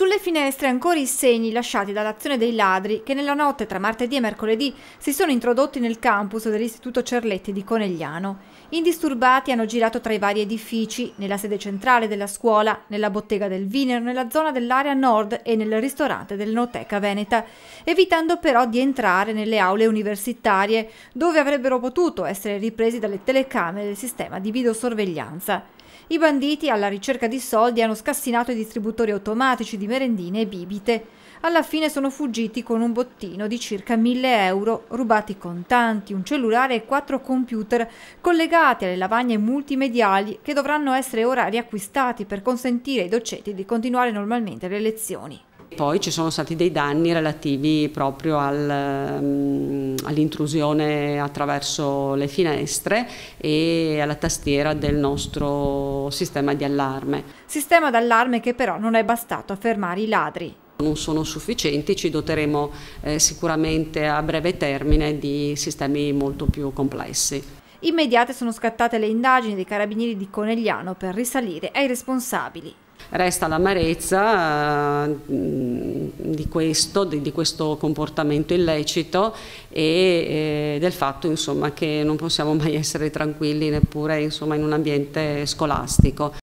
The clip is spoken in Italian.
Sulle finestre ancora i segni lasciati dall'azione dei ladri che nella notte tra martedì e mercoledì si sono introdotti nel campus dell'Istituto Cerletti di Conegliano. Indisturbati hanno girato tra i vari edifici, nella sede centrale della scuola, nella bottega del Vinero, nella zona dell'area nord e nel ristorante dell'Enoteca Veneta, evitando però di entrare nelle aule universitarie dove avrebbero potuto essere ripresi dalle telecamere del sistema di videosorveglianza. I banditi alla ricerca di soldi hanno scassinato i distributori automatici di merendine e bibite. Alla fine sono fuggiti con un bottino di circa 1000 euro, rubati contanti, un cellulare e quattro computer collegati alle lavagne multimediali che dovranno essere ora riacquistati per consentire ai docenti di continuare normalmente le lezioni. Poi ci sono stati dei danni relativi proprio al... Um all'intrusione attraverso le finestre e alla tastiera del nostro sistema di allarme. Sistema d'allarme che però non è bastato a fermare i ladri non sono sufficienti, ci doteremo eh, sicuramente a breve termine di sistemi molto più complessi. Immediate sono scattate le indagini dei carabinieri di Conegliano per risalire ai responsabili resta l'amarezza eh, di questo, di, questo comportamento illecito e eh, del fatto insomma, che non possiamo mai essere tranquilli neppure insomma, in un ambiente scolastico.